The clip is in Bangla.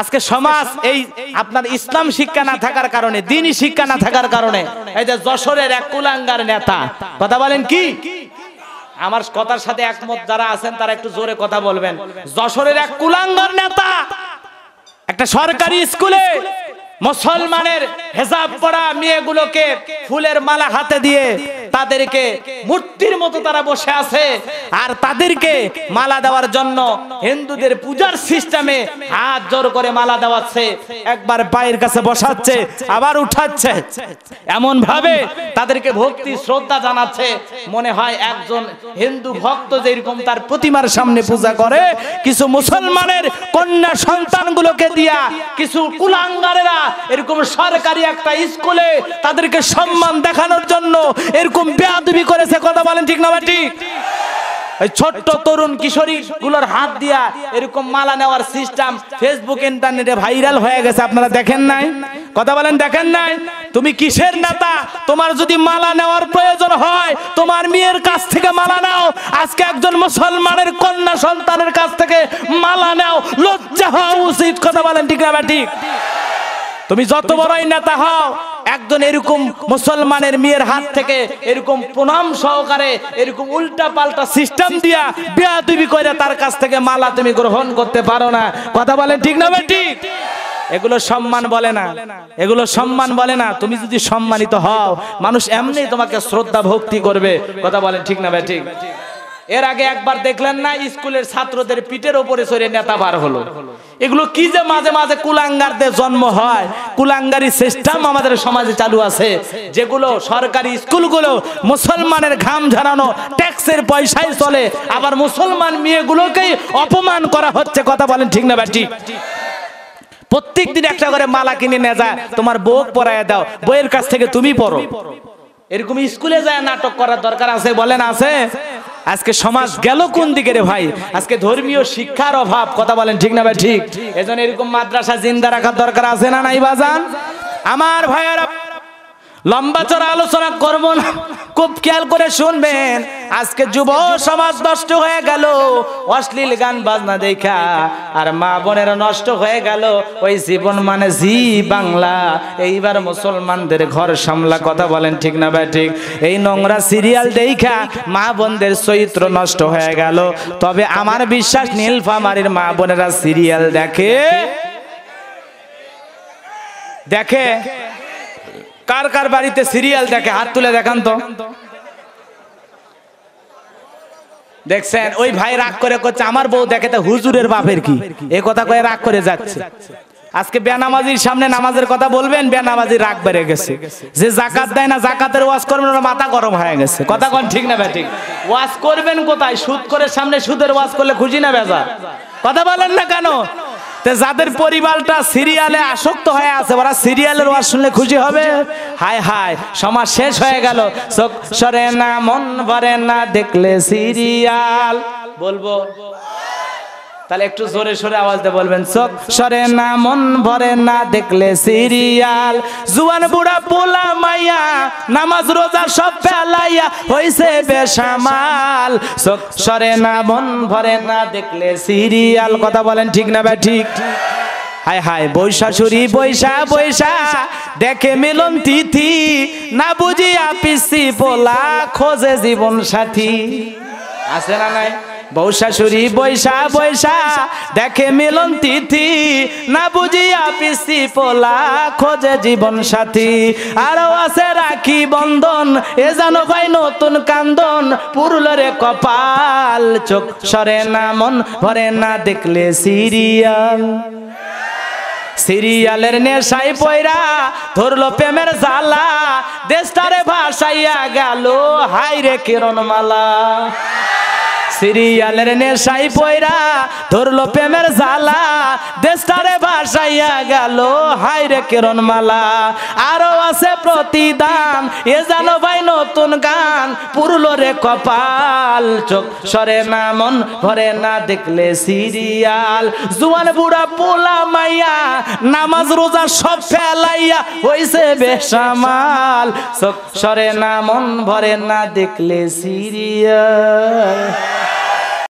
আজকে সমাজ এই আপনার ইসলাম শিক্ষা না থাকার কারণে দিনই শিক্ষা না থাকার কারণে এই যে যশোরের এক কুলাঙ্গার নেতা কথা বলেন কি আমার কথার সাথে একমত যারা আছেন তারা একটু জোরে কথা বলবেন যশোরের এক কুলাঙ্গার নেতা একটা সরকারি স্কুলে মুসলমানের হেজাব পড়া মেয়েগুলোকে ফুলের মালা হাতে দিয়ে তাদেরকে মূর্তির মতো তারা বসে আছে আর তাদেরকে মালা দেওয়ার জন্য হিন্দুদের পূজার সিস্টেমে হাত জোর করে মালা দেওয়াচ্ছে একবার পায়ের কাছে বসাচ্ছে আবার উঠাচ্ছে এমন ভাবে তাদেরকে ভক্তি শ্রদ্ধা জানাচ্ছে মনে হয় একজন হিন্দু ভক্ত যেরকম তার প্রতিমার সামনে পূজা করে কিছু মুসলমানের কন্যা সন্তানগুলোকে দিয়া কিছু কুলাঙ্গারেরা এরকম সরকারি একটা স্কুলে তাদেরকে সম্মান দেখানোর জন্য এরকম বেয়াদবি করেছে কথা বলেন ঠিক না ঠিক ওই ছোট্ট তরুণ কিশোরী গুলোর হাত দিয়া এরকম মালা নেওয়ার সিস্টেম ফেসবুক ইন্টারনেটে ভাইরাল হয়ে গেছে আপনারা দেখেন নাই কথা বলেন দেখেন নাই তুমি কিসের নেতা তোমার যদি মালা নেওয়ার প্রয়োজন হয় তোমার মেয়ের কাছ থেকে মালা নাও আজকে একজন মুসলমানের কন্যা সন্তানের কাছ থেকে মালা নাও লজ্জা হওয়া উচিত কথা বলেন ঠিক না ঠিক তুমি যত বড়ই নেতা হও একজন এরকম মুসলমানের মেয়ের হাত থেকে এরকম প্রণাম সহকারে এরকম উল্টা পাল্টা সিস্টেম দিয়া বিয়া তুমি করে তার কাছ থেকে মালা তুমি গ্রহণ করতে পারো না কথা বলেন ঠিক না ঠিক এগুলো সম্মান বলে না এগুলো সম্মান বলে না তুমি যদি সম্মানিত হও মানুষ এমনি তোমাকে শ্রদ্ধা ভক্তি করবে কথা বলেন ঠিক না ঠিক এর আগে একবার দেখলেন না স্কুলের ছাত্রদের পিঠের ওপরে সরে নেতা বার হলো এগুলো কি যে মাঝে মাঝে কুলাঙ্গারদের জন্ম হয় কুলাঙ্গারি সিস্টেম আমাদের সমাজে চালু আছে যেগুলো সরকারি স্কুলগুলো মুসলমানের ঘাম ঝাড়ানো ট্যাক্সের পয়সায় চলে আবার মুসলমান মেয়েগুলোকেই অপমান করা হচ্ছে কথা বলেন ঠিক না ব্যাটি প্রত্যেক দিন একটা করে মালা কিনে নিয়ে যায় তোমার বউ পড়ায় দাও বইয়ের কাছ থেকে তুমি পড়ো এরকম স্কুলে যায় নাটক করার দরকার আছে বলেন আছে আজকে সমাজ গেল কোন দিকে রে ভাই আজকে ধর্মীয় শিক্ষার অভাব কথা বলেন ঠিক না ভাই ঠিক এজন্য এরকম মাদ্রাসা জিন্দা রাখার দরকার আছে না নাই বাজান আমার ভাইয়ারা লম্বা চড়া আলোচনা করবো না খুব খেয়াল করে শুনবেন আজকে যুব সমাজ নষ্ট হয়ে গেল অশ্লীল গান বাজনা দেখা আর মা বোনের নষ্ট হয়ে গেল ওই জীবন মানে জি বাংলা এইবার মুসলমানদের ঘর সামলা কথা বলেন ঠিক না ভাই ঠিক এই নোংরা সিরিয়াল দেখা মা বোনদের চরিত্র নষ্ট হয়ে গেল তবে আমার বিশ্বাস নীলফামারির মা বোনেরা সিরিয়াল দেখে দেখে কার কার বাড়িতে সিরিয়াল দেখে হাত তুলে দেখান তো দেখছেন ওই ভাই রাগ করে করছে আমার বউ দেখে তো হুজুরের বাপের কি এ কথা কয়ে রাগ করে যাচ্ছে আজকে বেনামাজির সামনে নামাজের কথা বলবেন বেনামাজি রাগ বেড়ে গেছে যে জাকাত দেয় না জাকাতের ওয়াজ করবেন ওরা মাথা গরম হয়ে গেছে কথা কোন ঠিক না ঠিক ওয়াজ করবেন কোথায় সুদ করে সামনে সুদের ওয়াজ করলে খুশি না বেজা কথা বলেন না কেন যাদের পরিবারটা সিরিয়ালে আসক্ত হয়ে আছে ওরা সিরিয়ালের ওয়াজ শুনলে খুশি হবে হায় হায় সমাজ শেষ হয়ে গেল চোখ সরে না মন ভরে না দেখলে সিরিয়াল বলবো তাহলে একটু জোরে সরে আওয়াজ দিয়ে বলবেন চোখ সরে না মন ভরে না দেখলে সিরিয়াল জুয়ান বুড়া পোলা মাইয়া নামাজ রোজা সব ফেলাইয়া হইছে বেসামাল চোখ সরে না মন ভরে না দেখলে সিরিয়াল কথা বলেন ঠিক না ভাই ঠিক হায় হায় বৈশাশুরি বৈশা বৈশা দেখে মিলন তিথি না বুঝিয়া পিসি পোলা খোঁজে জীবন সাথী আছে না নাই বৈশাশুরি শাশুড়ি বৈশা বৈশা দেখে মিলন তিথি না বুঝিয়া পিসি পোলা খোঁজে জীবন সাথী আরো আছে রাখি বন্ধন এ জানো ভাই নতুন কান্দন পুরুলরে কপাল চোখ সরে না মন ভরে না দেখলে সিরিয়াল সিরিয়ালের নেশাই পয়রা ধরলো প্রেমের জালা দেশটারে ভাসাইয়া গেল হাই রে কিরণমালা সিরিয়ালের নেশাই পয়রা ধরলো প্রেমের জালা দেশটারে ভাসাইয়া গেল হাই রে মালা আরো আছে প্রতিদান এ জানো ভাই নতুন গান পুরলো রে কপাল চোখ সরে না মন ভরে না দেখলে সিরিয়াল জুয়ান বুড়া পোলা মাইয়া নামাজ রোজা সব ফেলাইয়া হইছে বেসামাল চোখ সরে না মন ভরে না দেখলে সিরিয়াল